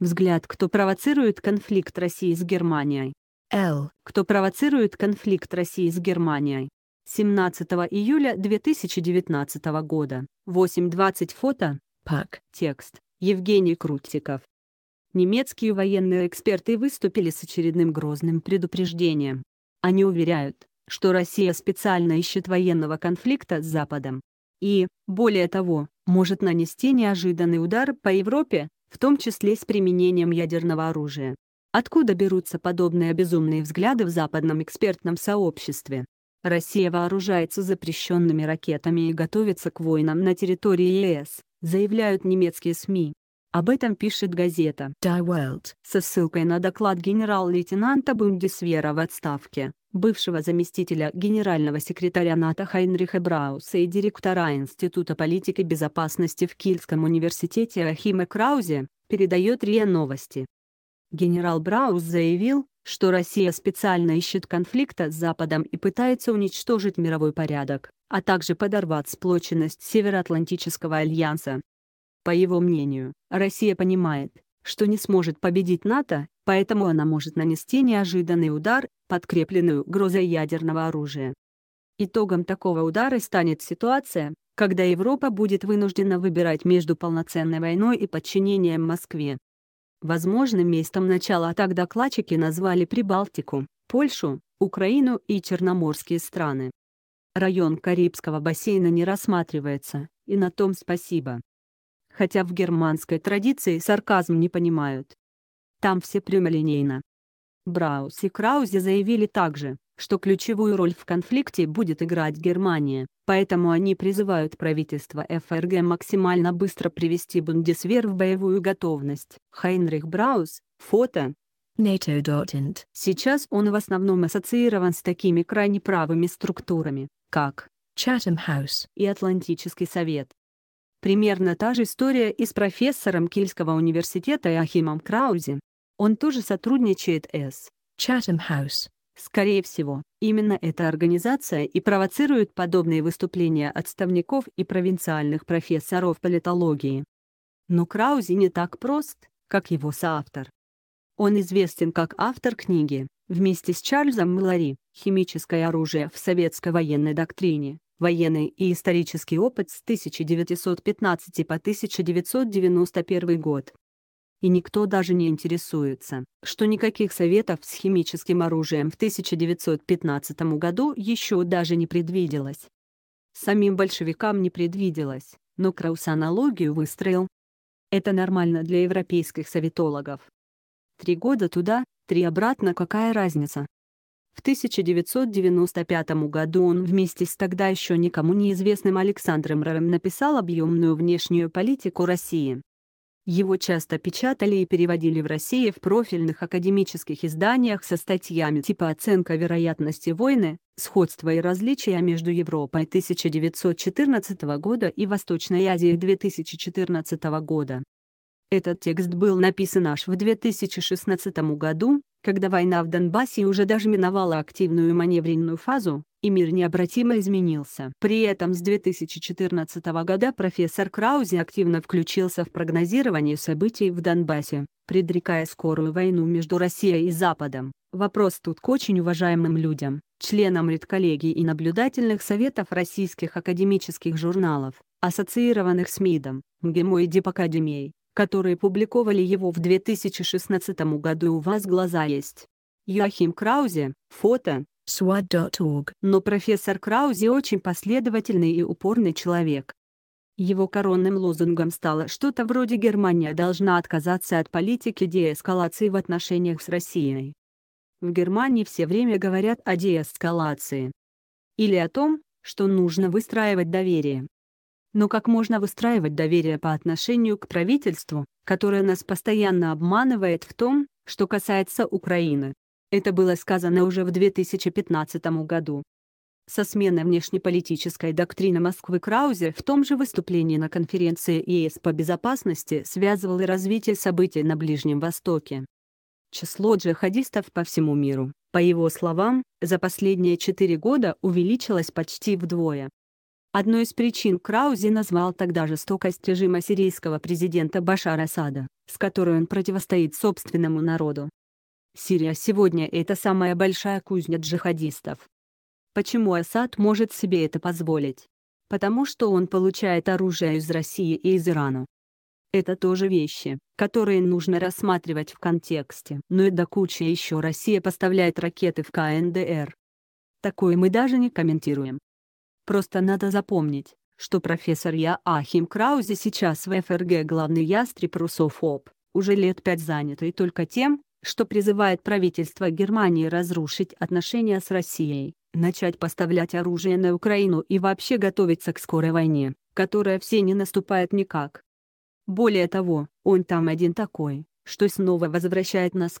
Взгляд, кто провоцирует конфликт России с Германией. Л. Кто провоцирует конфликт России с Германией. 17 июля 2019 года. 8.20 фото. Пак. Текст. Евгений Крутиков. Немецкие военные эксперты выступили с очередным грозным предупреждением. Они уверяют, что Россия специально ищет военного конфликта с Западом. И, более того, может нанести неожиданный удар по Европе, в том числе с применением ядерного оружия. Откуда берутся подобные безумные взгляды в западном экспертном сообществе? Россия вооружается запрещенными ракетами и готовится к войнам на территории ЕС, заявляют немецкие СМИ. Об этом пишет газета Die Welt со ссылкой на доклад генерал-лейтенанта Бундесвера в отставке, бывшего заместителя генерального секретаря НАТО Хайнриха Брауса и директора Института политики безопасности в Кильском университете Ахима Краузе, передает РИА Новости. Генерал Браус заявил, что Россия специально ищет конфликта с Западом и пытается уничтожить мировой порядок, а также подорвать сплоченность Североатлантического альянса. По его мнению, Россия понимает, что не сможет победить НАТО, поэтому она может нанести неожиданный удар, подкрепленную грозой ядерного оружия. Итогом такого удара станет ситуация, когда Европа будет вынуждена выбирать между полноценной войной и подчинением Москве. Возможным местом начала тогда докладчики назвали Прибалтику, Польшу, Украину и Черноморские страны. Район Карибского бассейна не рассматривается, и на том спасибо. Хотя в германской традиции сарказм не понимают. Там все прямолинейно. Браус и Краузе заявили также, что ключевую роль в конфликте будет играть Германия, поэтому они призывают правительство ФРГ максимально быстро привести Бундесвер в боевую готовность. Хайнрих Браус, фото. NATO.int. Сейчас он в основном ассоциирован с такими крайне правыми структурами, как Chatham House и Атлантический совет. Примерно та же история и с профессором Кильского университета Ахимом Краузе, он тоже сотрудничает с Chatham House. Скорее всего, именно эта организация и провоцирует подобные выступления отставников и провинциальных профессоров политологии. Но Краузи не так прост, как его соавтор. Он известен как автор книги вместе с Чарльзом Мэлори «Химическое оружие в советской военной доктрине. Военный и исторический опыт с 1915 по 1991 год» и никто даже не интересуется, что никаких советов с химическим оружием в 1915 году еще даже не предвиделось. Самим большевикам не предвиделось, но Краус аналогию выстроил. Это нормально для европейских советологов. Три года туда, три обратно какая разница? В 1995 году он вместе с тогда еще никому неизвестным Александром Раром написал объемную внешнюю политику России. Его часто печатали и переводили в России в профильных академических изданиях со статьями типа «Оценка вероятности войны», «Сходство и различия между Европой 1914 года и Восточной Азией 2014 года». Этот текст был написан аж в 2016 году, когда война в Донбассе уже даже миновала активную маневренную фазу, и мир необратимо изменился. При этом с 2014 года профессор Краузи активно включился в прогнозирование событий в Донбассе, предрекая скорую войну между Россией и Западом. Вопрос тут к очень уважаемым людям, членам редколлегий и наблюдательных советов российских академических журналов, ассоциированных с МИДом, МГИМО и Дипакадемией которые публиковали его в 2016 году у вас глаза есть. Йоахим Краузе, фото, swat.org Но профессор Краузе очень последовательный и упорный человек. Его коронным лозунгом стало что-то вроде «Германия должна отказаться от политики деэскалации в отношениях с Россией». В Германии все время говорят о деэскалации. Или о том, что нужно выстраивать доверие. Но как можно выстраивать доверие по отношению к правительству, которое нас постоянно обманывает в том, что касается Украины? Это было сказано уже в 2015 году. Со сменой внешнеполитической доктрины Москвы Краузе в том же выступлении на конференции ЕС по безопасности связывал и развитие событий на Ближнем Востоке. Число джихадистов по всему миру, по его словам, за последние четыре года увеличилось почти вдвое. Одной из причин Краузи назвал тогда жестокость режима сирийского президента Башара Асада, с которой он противостоит собственному народу. Сирия сегодня – это самая большая кузня джихадистов. Почему Асад может себе это позволить? Потому что он получает оружие из России и из Ирана. Это тоже вещи, которые нужно рассматривать в контексте. Но ну и до кучи еще Россия поставляет ракеты в КНДР. Такое мы даже не комментируем. Просто надо запомнить, что профессор Яахим Краузе сейчас в ФРГ главный ястреб Русофоб, уже лет пять занятый только тем, что призывает правительство Германии разрушить отношения с Россией, начать поставлять оружие на Украину и вообще готовиться к скорой войне, которая все не наступает никак. Более того, он там один такой, что снова возвращает нас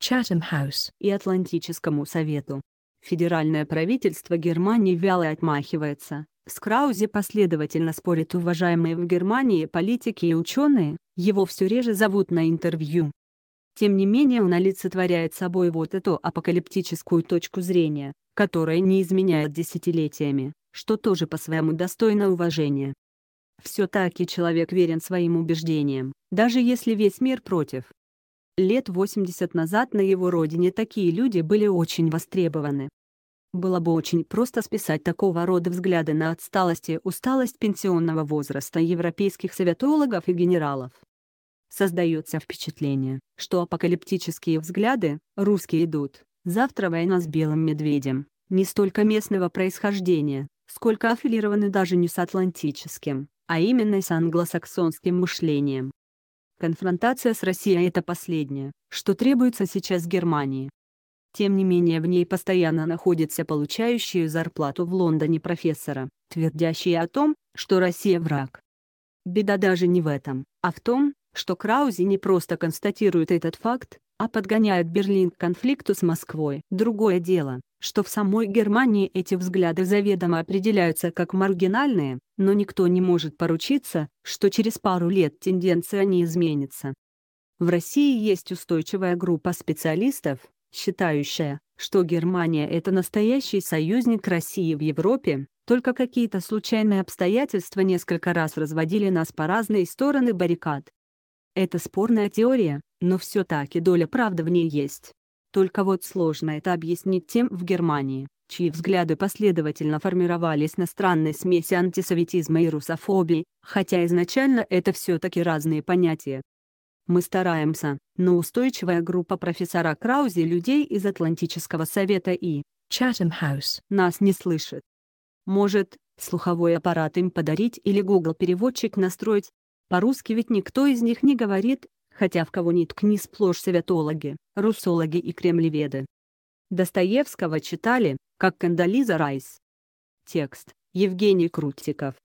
Чатем-Хаус и Атлантическому совету. Федеральное правительство Германии вяло отмахивается. С Краузе последовательно спорят уважаемые в Германии политики и ученые, его все реже зовут на интервью. Тем не менее он олицетворяет собой вот эту апокалиптическую точку зрения, которая не изменяет десятилетиями, что тоже по-своему достойно уважения. Все-таки человек верен своим убеждениям, даже если весь мир против. Лет 80 назад на его родине такие люди были очень востребованы. Было бы очень просто списать такого рода взгляды на отсталость и усталость пенсионного возраста европейских советологов и генералов. Создается впечатление, что апокалиптические взгляды «русские идут, завтра война с белым медведем» не столько местного происхождения, сколько аффилированы даже не с атлантическим, а именно с англосаксонским мышлением. Конфронтация с Россией – это последнее, что требуется сейчас Германии. Тем не менее в ней постоянно находится получающие зарплату в Лондоне профессора, твердящие о том, что Россия враг. Беда даже не в этом, а в том, что Краузи не просто констатирует этот факт, а подгоняет Берлин к конфликту с Москвой. Другое дело, что в самой Германии эти взгляды заведомо определяются как маргинальные, но никто не может поручиться, что через пару лет тенденция не изменится. В России есть устойчивая группа специалистов, считающая, что Германия — это настоящий союзник России в Европе, только какие-то случайные обстоятельства несколько раз разводили нас по разные стороны баррикад. Это спорная теория, но все-таки доля правды в ней есть. Только вот сложно это объяснить тем в Германии, чьи взгляды последовательно формировались на странной смеси антисоветизма и русофобии, хотя изначально это все-таки разные понятия. Мы стараемся, но устойчивая группа профессора Краузи людей из Атлантического совета и Chatham House нас не слышит. Может, слуховой аппарат им подарить или Google-переводчик настроить? По-русски ведь никто из них не говорит, хотя в кого ни ткни сплошь советологи, русологи и кремлеведы. Достоевского читали, как Кандализа Райс. Текст Евгений Крутиков